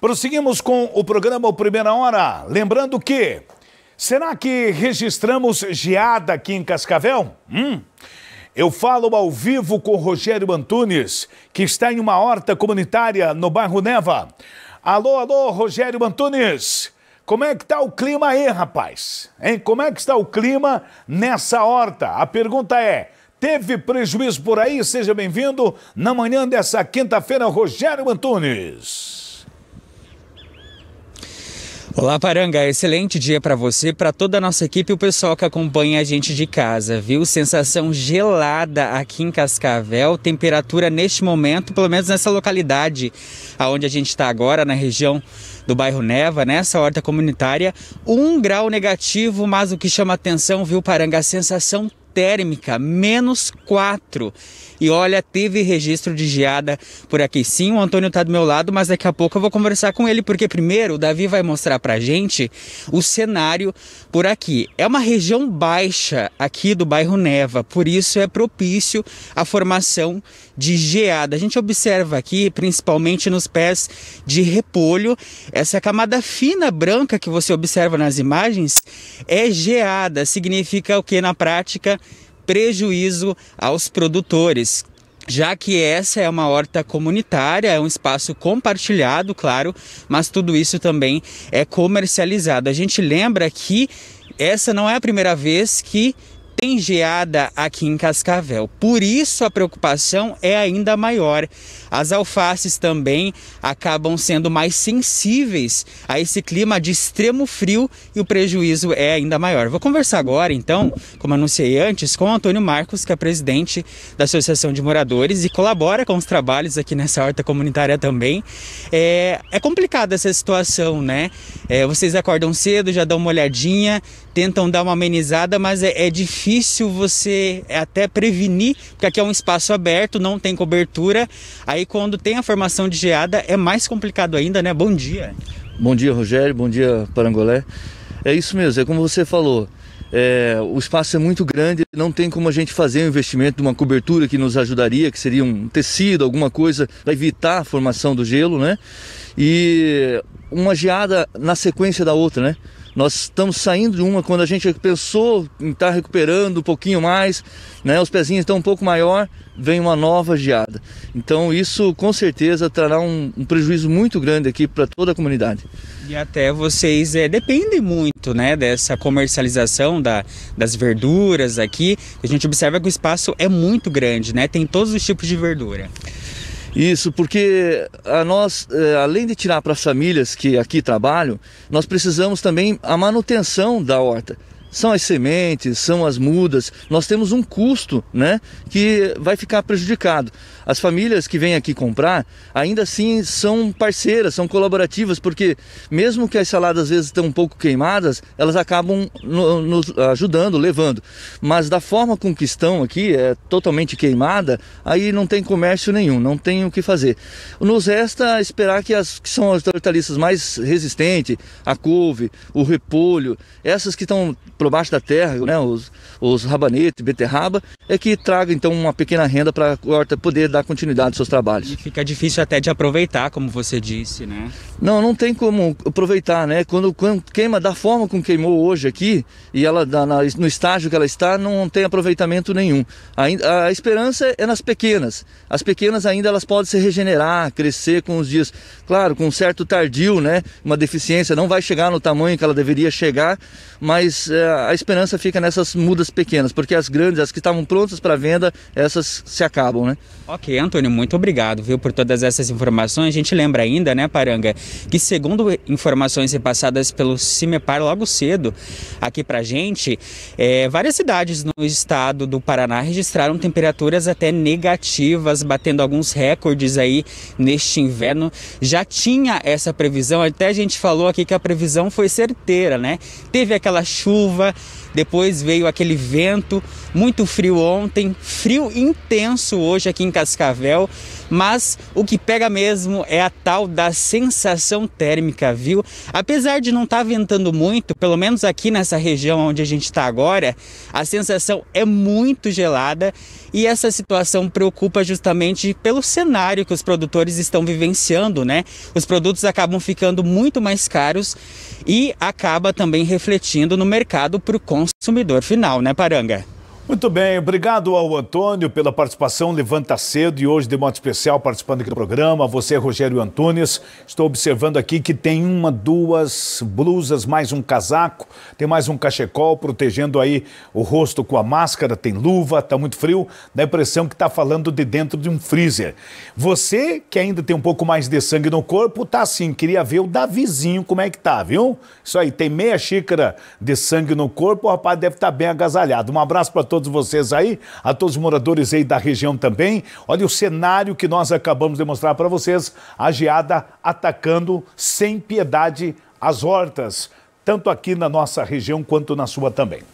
Prosseguimos com o programa o Primeira Hora. Lembrando que. Será que registramos geada aqui em Cascavel? Hum. Eu falo ao vivo com Rogério Antunes, que está em uma horta comunitária no bairro Neva. Alô, alô, Rogério Antunes. Como é que está o clima aí, rapaz? Hein? Como é que está o clima nessa horta? A pergunta é: teve prejuízo por aí? Seja bem-vindo na manhã dessa quinta-feira, Rogério Antunes. Olá, Paranga. Excelente dia para você, para toda a nossa equipe e o pessoal que acompanha a gente de casa, viu? Sensação gelada aqui em Cascavel. Temperatura neste momento, pelo menos nessa localidade aonde a gente está agora, na região do bairro Neva, nessa horta comunitária, um grau negativo, mas o que chama atenção, viu, Paranga? A sensação térmica, menos 4. E olha, teve registro de geada por aqui. Sim, o Antônio tá do meu lado, mas daqui a pouco eu vou conversar com ele, porque primeiro o Davi vai mostrar pra gente o cenário por aqui. É uma região baixa aqui do bairro Neva, por isso é propício à formação de geada. A gente observa aqui, principalmente nos pés de repolho, essa camada fina branca que você observa nas imagens é geada. Significa o que na prática? Prejuízo aos produtores, já que essa é uma horta comunitária, é um espaço compartilhado, claro, mas tudo isso também é comercializado. A gente lembra que essa não é a primeira vez que tem geada aqui em Cascavel. Por isso a preocupação é ainda maior. As alfaces também acabam sendo mais sensíveis a esse clima de extremo frio e o prejuízo é ainda maior. Vou conversar agora, então, como anunciei antes, com o Antônio Marcos, que é presidente da Associação de Moradores e colabora com os trabalhos aqui nessa horta comunitária também. É, é complicada essa situação, né? É, vocês acordam cedo, já dão uma olhadinha, tentam dar uma amenizada, mas é, é difícil difícil você é, até prevenir, porque aqui é um espaço aberto, não tem cobertura. Aí quando tem a formação de geada é mais complicado ainda, né? Bom dia. Bom dia, Rogério. Bom dia, Parangolé. É isso mesmo, é como você falou. É, o espaço é muito grande, não tem como a gente fazer um investimento de uma cobertura que nos ajudaria, que seria um tecido, alguma coisa para evitar a formação do gelo, né? E uma geada na sequência da outra, né? Nós estamos saindo de uma quando a gente pensou em estar tá recuperando um pouquinho mais, né? Os pezinhos estão um pouco maior, vem uma nova geada. Então isso com certeza trará um, um prejuízo muito grande aqui para toda a comunidade. E até vocês é, dependem muito, né, dessa comercialização da, das verduras aqui. A gente observa que o espaço é muito grande, né? Tem todos os tipos de verdura. Isso, porque a nós, eh, além de tirar para as famílias que aqui trabalham, nós precisamos também a manutenção da horta são as sementes, são as mudas. Nós temos um custo, né, que vai ficar prejudicado. As famílias que vêm aqui comprar, ainda assim são parceiras, são colaborativas, porque mesmo que as saladas às vezes estão um pouco queimadas, elas acabam nos ajudando, levando. Mas da forma com que estão aqui, é totalmente queimada, aí não tem comércio nenhum, não tem o que fazer. Nos resta esperar que as que são as hortaliças mais resistentes, a couve, o repolho, essas que estão por baixo da terra, né, os, os rabanetes, beterraba, é que traga então uma pequena renda para a horta poder dar continuidade aos seus trabalhos. E fica difícil até de aproveitar, como você disse, né? Não, não tem como aproveitar, né? Quando, quando queima da forma como queimou hoje aqui, e ela na, no estágio que ela está, não tem aproveitamento nenhum. A, a esperança é nas pequenas. As pequenas ainda elas podem se regenerar, crescer com os dias. Claro, com um certo tardio, né? Uma deficiência não vai chegar no tamanho que ela deveria chegar, mas é, a esperança fica nessas mudas pequenas, porque as grandes, as que estavam prontas para venda, essas se acabam, né? Ok, Antônio, muito obrigado, viu, por todas essas informações. A gente lembra ainda, né, Paranga, que segundo informações repassadas pelo CIMEPAR logo cedo aqui pra gente, é, várias cidades no estado do Paraná registraram temperaturas até negativas, batendo alguns recordes aí neste inverno. Já tinha essa previsão, até a gente falou aqui que a previsão foi certeira, né? Teve aquela chuva chuva, depois veio aquele vento, muito frio ontem, frio intenso hoje aqui em Cascavel, mas o que pega mesmo é a tal da sensação térmica, viu? Apesar de não estar tá ventando muito, pelo menos aqui nessa região onde a gente está agora, a sensação é muito gelada e essa situação preocupa justamente pelo cenário que os produtores estão vivenciando, né? Os produtos acabam ficando muito mais caros e acaba também refletindo no mercado voltado para o consumidor final, né, Paranga? Muito bem, obrigado ao Antônio pela participação. Levanta cedo e hoje de modo especial participando aqui do programa. Você, Rogério Antunes. Estou observando aqui que tem uma, duas blusas, mais um casaco, tem mais um cachecol protegendo aí o rosto com a máscara, tem luva, está muito frio. Dá a impressão que está falando de dentro de um freezer. Você, que ainda tem um pouco mais de sangue no corpo, tá assim. Queria ver o Davizinho como é que tá, viu? Isso aí, tem meia xícara de sangue no corpo, o rapaz deve estar tá bem agasalhado. Um abraço para todos todos vocês aí, a todos os moradores aí da região também. Olha o cenário que nós acabamos de mostrar para vocês: a geada atacando sem piedade as hortas, tanto aqui na nossa região quanto na sua também.